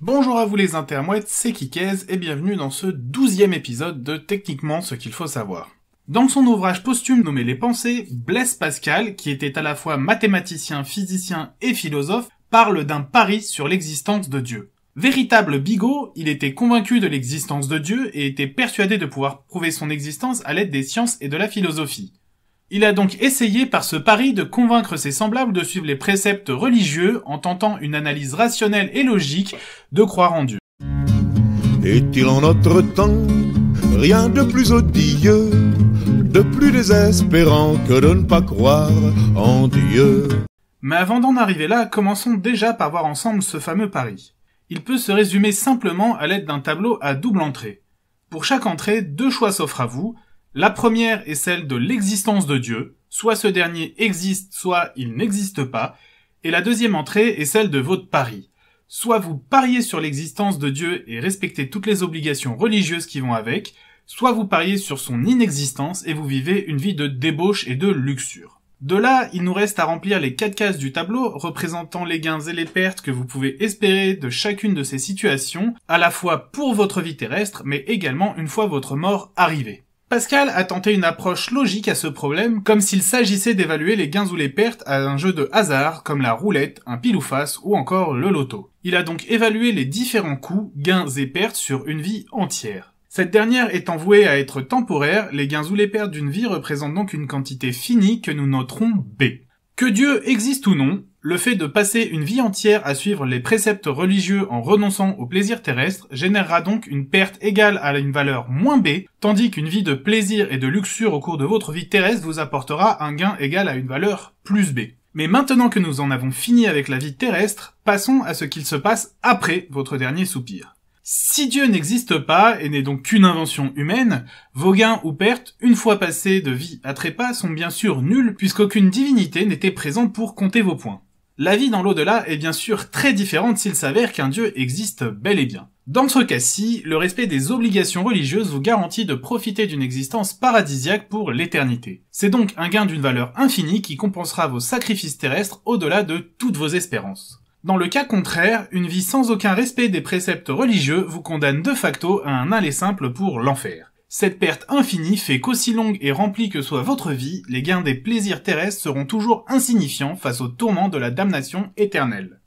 Bonjour à vous les intermouettes, c'est Kikez et bienvenue dans ce douzième épisode de Techniquement ce qu'il faut savoir. Dans son ouvrage posthume nommé Les Pensées, Blaise Pascal, qui était à la fois mathématicien, physicien et philosophe, parle d'un pari sur l'existence de Dieu. Véritable bigot, il était convaincu de l'existence de Dieu et était persuadé de pouvoir prouver son existence à l'aide des sciences et de la philosophie. Il a donc essayé par ce pari de convaincre ses semblables de suivre les préceptes religieux en tentant une analyse rationnelle et logique de croire en Dieu. il en notre temps rien de plus odieux, de plus désespérant que de ne pas croire en Dieu Mais avant d'en arriver là, commençons déjà par voir ensemble ce fameux pari. Il peut se résumer simplement à l'aide d'un tableau à double entrée. Pour chaque entrée, deux choix s'offrent à vous, la première est celle de l'existence de Dieu, soit ce dernier existe, soit il n'existe pas, et la deuxième entrée est celle de votre pari. Soit vous pariez sur l'existence de Dieu et respectez toutes les obligations religieuses qui vont avec, soit vous pariez sur son inexistence et vous vivez une vie de débauche et de luxure. De là, il nous reste à remplir les quatre cases du tableau représentant les gains et les pertes que vous pouvez espérer de chacune de ces situations, à la fois pour votre vie terrestre, mais également une fois votre mort arrivée. Pascal a tenté une approche logique à ce problème, comme s'il s'agissait d'évaluer les gains ou les pertes à un jeu de hasard comme la roulette, un pile ou face ou encore le loto. Il a donc évalué les différents coûts, gains et pertes sur une vie entière. Cette dernière étant vouée à être temporaire, les gains ou les pertes d'une vie représentent donc une quantité finie que nous noterons B. Que Dieu existe ou non, le fait de passer une vie entière à suivre les préceptes religieux en renonçant au plaisir terrestre générera donc une perte égale à une valeur moins B, tandis qu'une vie de plaisir et de luxure au cours de votre vie terrestre vous apportera un gain égal à une valeur plus B. Mais maintenant que nous en avons fini avec la vie terrestre, passons à ce qu'il se passe après votre dernier soupir. Si Dieu n'existe pas et n'est donc qu'une invention humaine, vos gains ou pertes, une fois passés de vie à trépas, sont bien sûr nuls puisqu'aucune divinité n'était présente pour compter vos points. La vie dans l'au-delà est bien sûr très différente s'il s'avère qu'un dieu existe bel et bien. Dans ce cas-ci, le respect des obligations religieuses vous garantit de profiter d'une existence paradisiaque pour l'éternité. C'est donc un gain d'une valeur infinie qui compensera vos sacrifices terrestres au-delà de toutes vos espérances. Dans le cas contraire, une vie sans aucun respect des préceptes religieux vous condamne de facto à un aller simple pour l'enfer. Cette perte infinie fait qu'aussi longue et remplie que soit votre vie, les gains des plaisirs terrestres seront toujours insignifiants face au tourment de la damnation éternelle.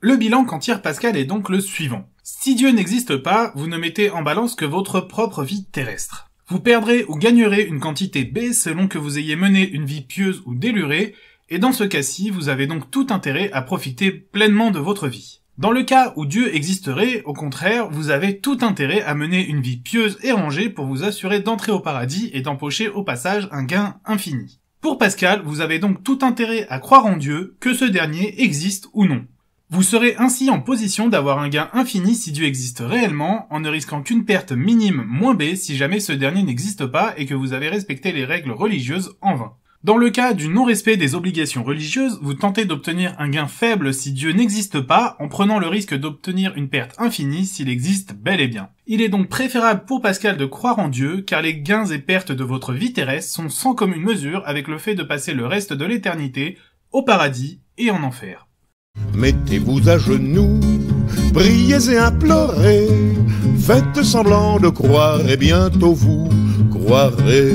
Le bilan qu'en tire Pascal est donc le suivant. Si Dieu n'existe pas, vous ne mettez en balance que votre propre vie terrestre. Vous perdrez ou gagnerez une quantité B selon que vous ayez mené une vie pieuse ou délurée, et dans ce cas-ci, vous avez donc tout intérêt à profiter pleinement de votre vie. Dans le cas où Dieu existerait, au contraire, vous avez tout intérêt à mener une vie pieuse et rangée pour vous assurer d'entrer au paradis et d'empocher au passage un gain infini. Pour Pascal, vous avez donc tout intérêt à croire en Dieu, que ce dernier existe ou non. Vous serez ainsi en position d'avoir un gain infini si Dieu existe réellement, en ne risquant qu'une perte minime moins B si jamais ce dernier n'existe pas et que vous avez respecté les règles religieuses en vain. Dans le cas du non-respect des obligations religieuses, vous tentez d'obtenir un gain faible si Dieu n'existe pas, en prenant le risque d'obtenir une perte infinie s'il existe bel et bien. Il est donc préférable pour Pascal de croire en Dieu, car les gains et pertes de votre vie terrestre sont sans commune mesure avec le fait de passer le reste de l'éternité au paradis et en enfer. Mettez-vous à genoux, priez et implorez, faites semblant de croire et bientôt vous croirez.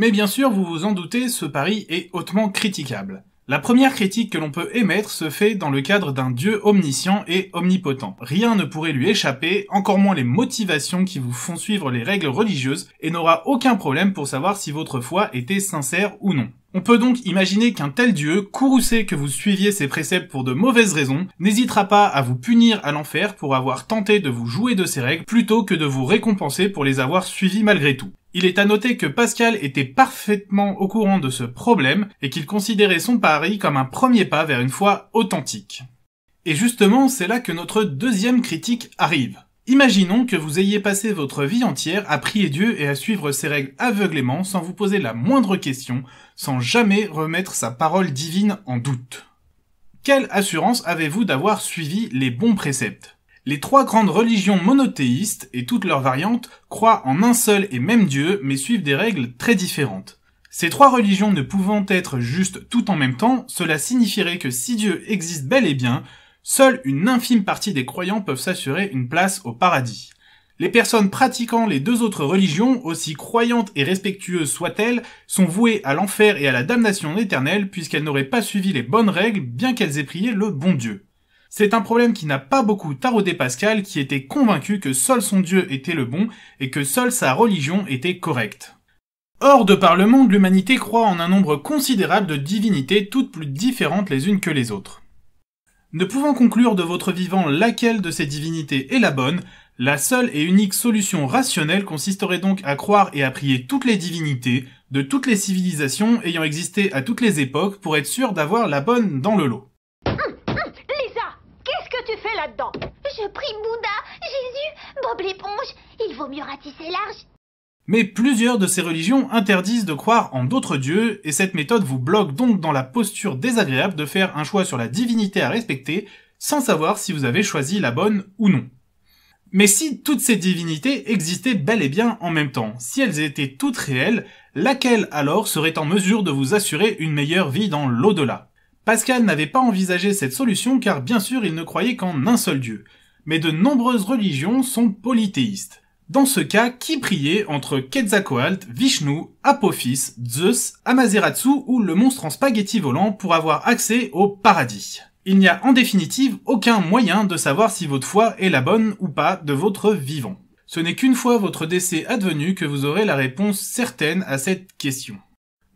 Mais bien sûr, vous vous en doutez, ce pari est hautement critiquable. La première critique que l'on peut émettre se fait dans le cadre d'un dieu omniscient et omnipotent. Rien ne pourrait lui échapper, encore moins les motivations qui vous font suivre les règles religieuses, et n'aura aucun problème pour savoir si votre foi était sincère ou non. On peut donc imaginer qu'un tel dieu, courroucé que vous suiviez ses préceptes pour de mauvaises raisons, n'hésitera pas à vous punir à l'enfer pour avoir tenté de vous jouer de ses règles plutôt que de vous récompenser pour les avoir suivis malgré tout. Il est à noter que Pascal était parfaitement au courant de ce problème et qu'il considérait son pari comme un premier pas vers une foi authentique. Et justement, c'est là que notre deuxième critique arrive. Imaginons que vous ayez passé votre vie entière à prier Dieu et à suivre ses règles aveuglément sans vous poser la moindre question, sans jamais remettre sa parole divine en doute. Quelle assurance avez-vous d'avoir suivi les bons préceptes les trois grandes religions monothéistes et toutes leurs variantes croient en un seul et même Dieu, mais suivent des règles très différentes. Ces trois religions ne pouvant être justes tout en même temps, cela signifierait que si Dieu existe bel et bien, seule une infime partie des croyants peuvent s'assurer une place au paradis. Les personnes pratiquant les deux autres religions, aussi croyantes et respectueuses soient-elles, sont vouées à l'enfer et à la damnation éternelle puisqu'elles n'auraient pas suivi les bonnes règles bien qu'elles aient prié le bon Dieu. C'est un problème qui n'a pas beaucoup taraudé Pascal qui était convaincu que seul son Dieu était le bon et que seule sa religion était correcte. Hors de par le monde, l'humanité croit en un nombre considérable de divinités toutes plus différentes les unes que les autres. Ne pouvant conclure de votre vivant laquelle de ces divinités est la bonne, la seule et unique solution rationnelle consisterait donc à croire et à prier toutes les divinités, de toutes les civilisations ayant existé à toutes les époques pour être sûr d'avoir la bonne dans le lot. Prime Bouddha, Jésus, Bob l'éponge, il vaut mieux ratisser large. Mais plusieurs de ces religions interdisent de croire en d'autres dieux, et cette méthode vous bloque donc dans la posture désagréable de faire un choix sur la divinité à respecter, sans savoir si vous avez choisi la bonne ou non. Mais si toutes ces divinités existaient bel et bien en même temps, si elles étaient toutes réelles, laquelle alors serait en mesure de vous assurer une meilleure vie dans l'au-delà Pascal n'avait pas envisagé cette solution car bien sûr il ne croyait qu'en un seul dieu mais de nombreuses religions sont polythéistes. Dans ce cas, qui prier entre Quetzalcoatl, Vishnu, Apophis, Zeus, Amazeratsu ou le monstre en spaghetti volant pour avoir accès au paradis Il n'y a en définitive aucun moyen de savoir si votre foi est la bonne ou pas de votre vivant. Ce n'est qu'une fois votre décès advenu que vous aurez la réponse certaine à cette question.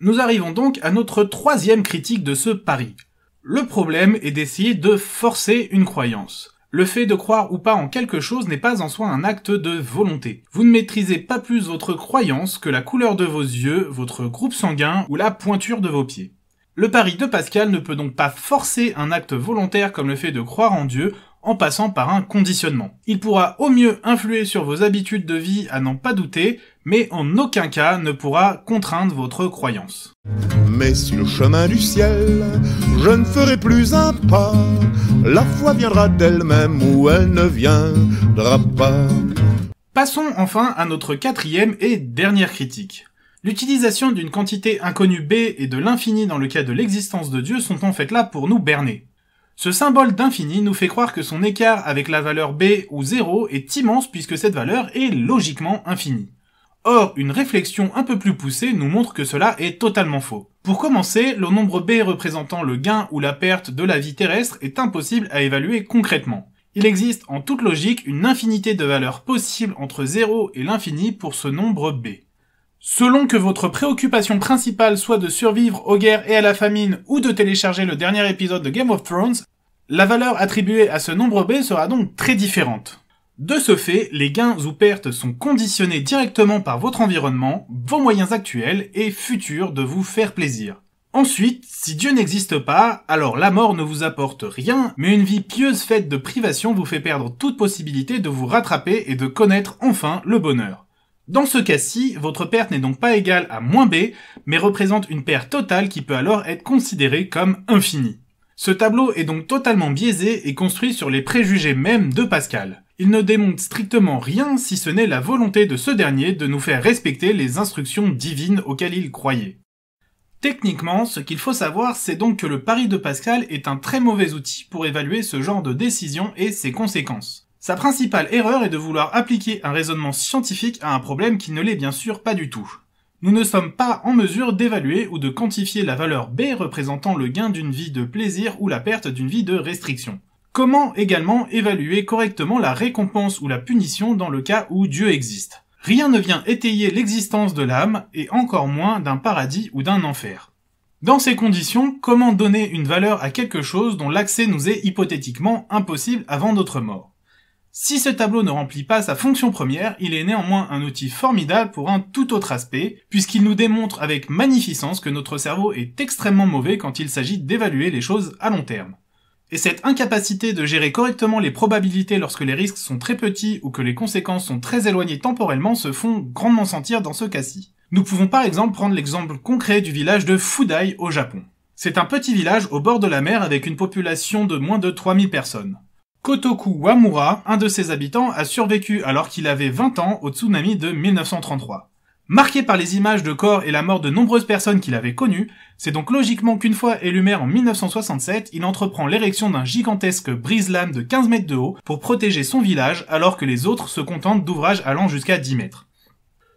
Nous arrivons donc à notre troisième critique de ce pari. Le problème est d'essayer de forcer une croyance. Le fait de croire ou pas en quelque chose n'est pas en soi un acte de volonté. Vous ne maîtrisez pas plus votre croyance que la couleur de vos yeux, votre groupe sanguin ou la pointure de vos pieds. Le pari de Pascal ne peut donc pas forcer un acte volontaire comme le fait de croire en Dieu en passant par un conditionnement. Il pourra au mieux influer sur vos habitudes de vie à n'en pas douter, mais en aucun cas ne pourra contraindre votre croyance. Mais sur le chemin du ciel, je ne ferai plus un pas. La foi viendra d'elle-même ou elle ne viendra pas. Passons enfin à notre quatrième et dernière critique. L'utilisation d'une quantité inconnue B et de l'infini dans le cas de l'existence de Dieu sont en fait là pour nous berner. Ce symbole d'infini nous fait croire que son écart avec la valeur b ou 0 est immense puisque cette valeur est logiquement infinie. Or, une réflexion un peu plus poussée nous montre que cela est totalement faux. Pour commencer, le nombre b représentant le gain ou la perte de la vie terrestre est impossible à évaluer concrètement. Il existe en toute logique une infinité de valeurs possibles entre 0 et l'infini pour ce nombre b. Selon que votre préoccupation principale soit de survivre aux guerres et à la famine ou de télécharger le dernier épisode de Game of Thrones, la valeur attribuée à ce nombre B sera donc très différente. De ce fait, les gains ou pertes sont conditionnés directement par votre environnement, vos moyens actuels et futurs de vous faire plaisir. Ensuite, si Dieu n'existe pas, alors la mort ne vous apporte rien, mais une vie pieuse faite de privation vous fait perdre toute possibilité de vous rattraper et de connaître enfin le bonheur. Dans ce cas-ci, votre perte n'est donc pas égale à moins b, mais représente une perte totale qui peut alors être considérée comme infinie. Ce tableau est donc totalement biaisé et construit sur les préjugés mêmes de Pascal. Il ne démontre strictement rien si ce n'est la volonté de ce dernier de nous faire respecter les instructions divines auxquelles il croyait. Techniquement, ce qu'il faut savoir, c'est donc que le pari de Pascal est un très mauvais outil pour évaluer ce genre de décision et ses conséquences. Sa principale erreur est de vouloir appliquer un raisonnement scientifique à un problème qui ne l'est bien sûr pas du tout. Nous ne sommes pas en mesure d'évaluer ou de quantifier la valeur B représentant le gain d'une vie de plaisir ou la perte d'une vie de restriction. Comment également évaluer correctement la récompense ou la punition dans le cas où Dieu existe Rien ne vient étayer l'existence de l'âme et encore moins d'un paradis ou d'un enfer. Dans ces conditions, comment donner une valeur à quelque chose dont l'accès nous est hypothétiquement impossible avant notre mort si ce tableau ne remplit pas sa fonction première, il est néanmoins un outil formidable pour un tout autre aspect, puisqu'il nous démontre avec magnificence que notre cerveau est extrêmement mauvais quand il s'agit d'évaluer les choses à long terme. Et cette incapacité de gérer correctement les probabilités lorsque les risques sont très petits ou que les conséquences sont très éloignées temporellement se font grandement sentir dans ce cas-ci. Nous pouvons par exemple prendre l'exemple concret du village de Fudai au Japon. C'est un petit village au bord de la mer avec une population de moins de 3000 personnes. Kotoku Wamura, un de ses habitants, a survécu alors qu'il avait 20 ans au tsunami de 1933. Marqué par les images de corps et la mort de nombreuses personnes qu'il avait connues, c'est donc logiquement qu'une fois élu maire en 1967, il entreprend l'érection d'un gigantesque brise-lame de 15 mètres de haut pour protéger son village alors que les autres se contentent d'ouvrages allant jusqu'à 10 mètres.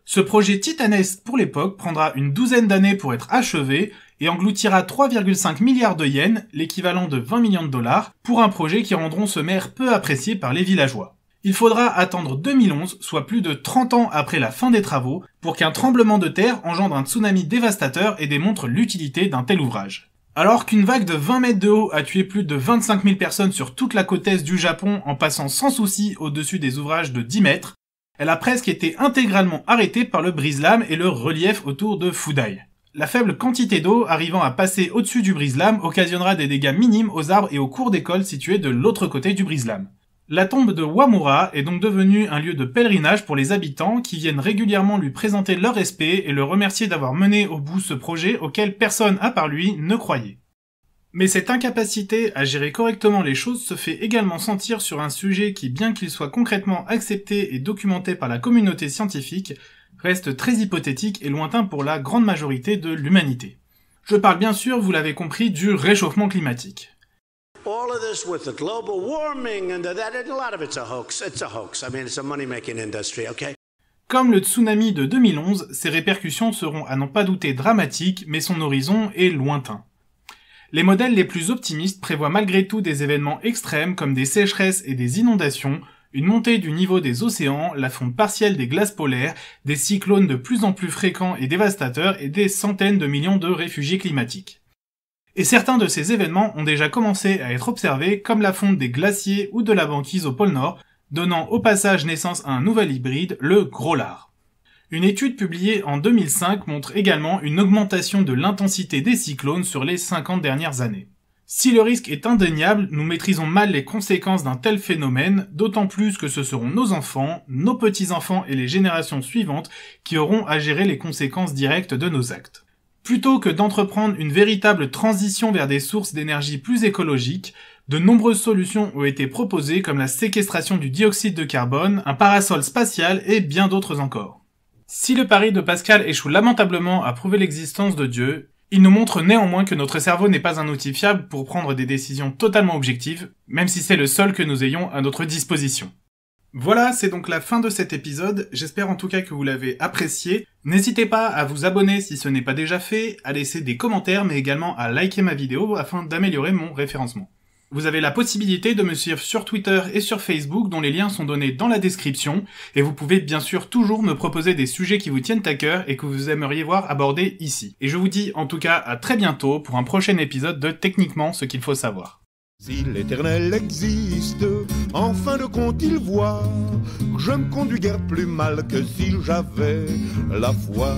Ce projet titanesque pour l'époque prendra une douzaine d'années pour être achevé, et engloutira 3,5 milliards de yens, l'équivalent de 20 millions de dollars, pour un projet qui rendront ce maire peu apprécié par les villageois. Il faudra attendre 2011, soit plus de 30 ans après la fin des travaux, pour qu'un tremblement de terre engendre un tsunami dévastateur et démontre l'utilité d'un tel ouvrage. Alors qu'une vague de 20 mètres de haut a tué plus de 25 000 personnes sur toute la côte est du Japon en passant sans souci au-dessus des ouvrages de 10 mètres, elle a presque été intégralement arrêtée par le brise lames et le relief autour de Fudai. La faible quantité d'eau arrivant à passer au-dessus du brise-lames occasionnera des dégâts minimes aux arbres et aux cours d'école situés de l'autre côté du brise-lames. La tombe de Wamura est donc devenue un lieu de pèlerinage pour les habitants qui viennent régulièrement lui présenter leur respect et le remercier d'avoir mené au bout ce projet auquel personne à part lui ne croyait. Mais cette incapacité à gérer correctement les choses se fait également sentir sur un sujet qui, bien qu'il soit concrètement accepté et documenté par la communauté scientifique, reste très hypothétique et lointain pour la grande majorité de l'humanité. Je parle bien sûr, vous l'avez compris, du réchauffement climatique. Comme le tsunami de 2011, ses répercussions seront à n'en pas douter dramatiques, mais son horizon est lointain. Les modèles les plus optimistes prévoient malgré tout des événements extrêmes comme des sécheresses et des inondations, une montée du niveau des océans, la fonte partielle des glaces polaires, des cyclones de plus en plus fréquents et dévastateurs et des centaines de millions de réfugiés climatiques. Et certains de ces événements ont déjà commencé à être observés comme la fonte des glaciers ou de la banquise au pôle Nord, donnant au passage naissance à un nouvel hybride, le Grolard. Une étude publiée en 2005 montre également une augmentation de l'intensité des cyclones sur les 50 dernières années. Si le risque est indéniable, nous maîtrisons mal les conséquences d'un tel phénomène, d'autant plus que ce seront nos enfants, nos petits-enfants et les générations suivantes qui auront à gérer les conséquences directes de nos actes. Plutôt que d'entreprendre une véritable transition vers des sources d'énergie plus écologiques, de nombreuses solutions ont été proposées comme la séquestration du dioxyde de carbone, un parasol spatial et bien d'autres encore. Si le pari de Pascal échoue lamentablement à prouver l'existence de Dieu, il nous montre néanmoins que notre cerveau n'est pas un outil fiable pour prendre des décisions totalement objectives, même si c'est le seul que nous ayons à notre disposition. Voilà, c'est donc la fin de cet épisode, j'espère en tout cas que vous l'avez apprécié. N'hésitez pas à vous abonner si ce n'est pas déjà fait, à laisser des commentaires mais également à liker ma vidéo afin d'améliorer mon référencement. Vous avez la possibilité de me suivre sur Twitter et sur Facebook dont les liens sont donnés dans la description et vous pouvez bien sûr toujours me proposer des sujets qui vous tiennent à cœur et que vous aimeriez voir abordés ici. Et je vous dis en tout cas à très bientôt pour un prochain épisode de Techniquement ce qu'il faut savoir. Si l'éternel existe, en fin de compte il voit, je me conduis guère plus mal que si j'avais la foi.